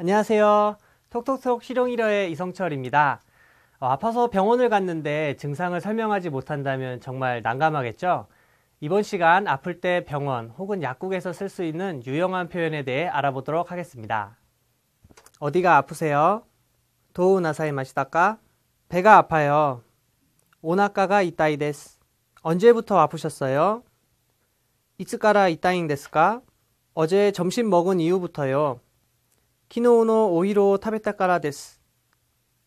안녕하세요. 톡톡톡 실용일어의 이성철입니다. 어, 아파서 병원을 갔는데 증상을 설명하지 못한다면 정말 난감하겠죠? 이번 시간 아플 때 병원 혹은 약국에서 쓸 수 있는 유용한 표현에 대해 알아보도록 하겠습니다. 어디가 아프세요? 도우나사이 마시다까? 배가 아파요. 오나카가 이따이 데스. 언제부터 아프셨어요? 이츠까라 이따잉 데스까? 어제 점심 먹은 이후부터요. 키노노오이로타베타카라 데스.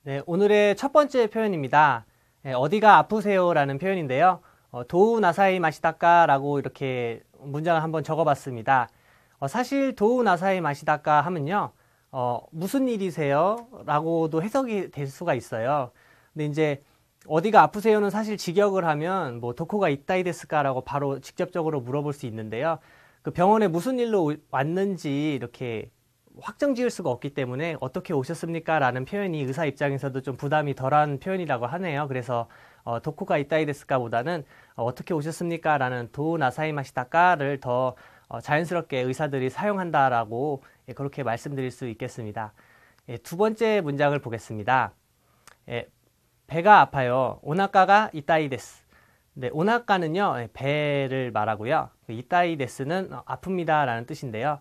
네, 오늘의 첫 번째 표현입니다. 네, 어디가 아프세요라는 표현인데요. 어, 도우 나사이 마시다까라고 이렇게 문장을 한번 적어봤습니다. 어, 사실 도우 나사이 마시다까 하면요, 어, 무슨 일이세요?라고도 해석이 될 수가 있어요. 근데 이제 어디가 아프세요는 사실 직역을 하면 뭐 도코가 있다이 데스까라고 바로 직접적으로 물어볼 수 있는데요. 그 병원에 무슨 일로 왔는지 이렇게 확정 지을 수가 없기 때문에 어떻게 오셨습니까? 라는 표현이 의사 입장에서도 좀 부담이 덜한 표현이라고 하네요. 그래서 어, 도쿠가 이따이 데스까 보다는 어, 떻게 오셨습니까? 라는 도나사이 마시다까를 더 어, 자연스럽게 의사들이 사용한다라고 예, 그렇게 말씀드릴 수 있겠습니다. 예, 두 번째 문장을 보겠습니다. 예, 배가 아파요. 오나카가 이따이 데스. 네, 오나카는요, 예, 배를 말하고요. 그 이따이 데스는 어, 아픕니다라는 뜻인데요.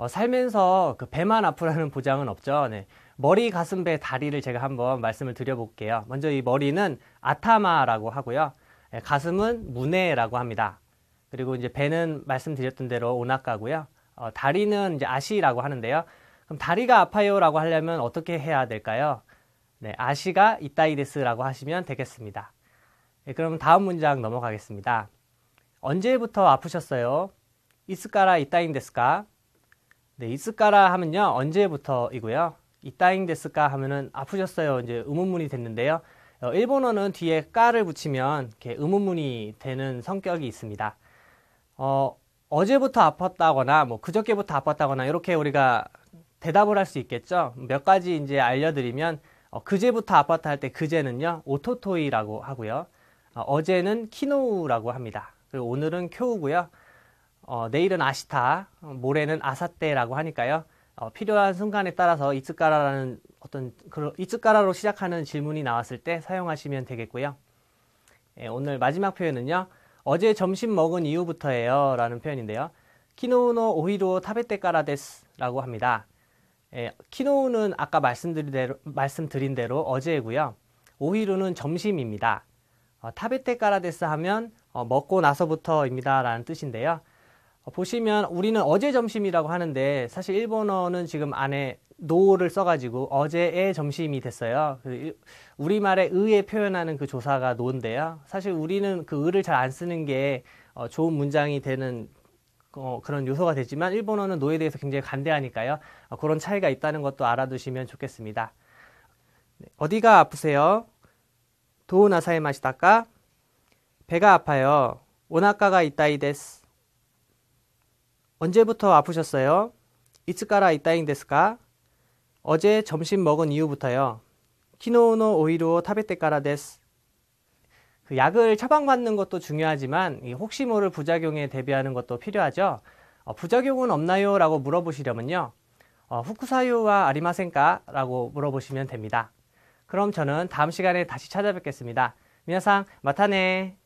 어, 살면서 그 배만 아프라는 보장은 없죠. 네. 머리, 가슴, 배, 다리를 제가 한번 말씀을 드려볼게요. 먼저 이 머리는 아타마라고 하고요. 네, 가슴은 무네라고 합니다. 그리고 이제 배는 말씀드렸던 대로 오나카고요. 어, 다리는 이제 아시라고 하는데요. 그럼 다리가 아파요라고 하려면 어떻게 해야 될까요? 네, 아시가 이따이데스라고 하시면 되겠습니다. 네, 그럼 다음 문장 넘어가겠습니다. 언제부터 아프셨어요? 이스카라 이따인데스까? 네, 있을까라 하면요. 언제부터이고요. 이따잉 됐을까 하면은 아프셨어요. 이제 의문문이 됐는데요. 어, 일본어는 뒤에 까를 붙이면 이렇게 의문문이 되는 성격이 있습니다. 어, 어제부터 아팠다거나 뭐 그저께부터 아팠다거나 이렇게 우리가 대답을 할 수 있겠죠. 몇 가지 이제 알려드리면 어, 그제부터 아팠다 할 때 그제는요 오토토이라고 하고요. 어, 제는 키노우라고 합니다. 그리고 오늘은 쿄우고요. 어, 내일은 아시타, 어, 모레는 아사떼라고 하니까요. 어, 필요한 순간에 따라서 이츠까라라는 어떤 그 이츠까라로 시작하는 질문이 나왔을 때 사용하시면 되겠고요. 예, 오늘 마지막 표현은요. 어제 점심 먹은 이후부터예요. 라는 표현인데요. 키노우노 오히로 타베떼까라 데스라고 합니다. 예, 키노우는 아까 말씀드린 대로, 말씀드린 대로 어제고요. 오히로는 점심입니다. 어, 타베떼까라 데스 하면 어, 먹고 나서부터입니다. 라는 뜻인데요. 보시면 우리는 어제 점심이라고 하는데 사실 일본어는 지금 안에 노를 써가지고 어제의 점심이 됐어요. 그 우리말에 의에 표현하는 그 조사가 노인데요. 사실 우리는 그 의를 잘 안 쓰는 게 어, 좋은 문장이 되는 어, 그런 요소가 되지만 일본어는 노에 대해서 굉장히 간대하니까요. 어, 그런 차이가 있다는 것도 알아두시면 좋겠습니다. 네, 어디가 아프세요? 도우나사에 마시다까? 배가 아파요. 오나카가 있다이 데스. 언제부터 아프셨어요? 이츠까라 이따잉 데스까? 어제 점심 먹은 이후부터요. 키노우노 오이로 타베테까라 데스. 그 약을 처방받는 것도 중요하지만 혹시 모를 부작용에 대비하는 것도 필요하죠. 어, 부작용은 없나요? 라고 물어보시려면요. 어, 후쿠사유와 아리마센까? 라고 물어보시면 됩니다. 그럼 저는 다음 시간에 다시 찾아뵙겠습니다. 미나상 마타네.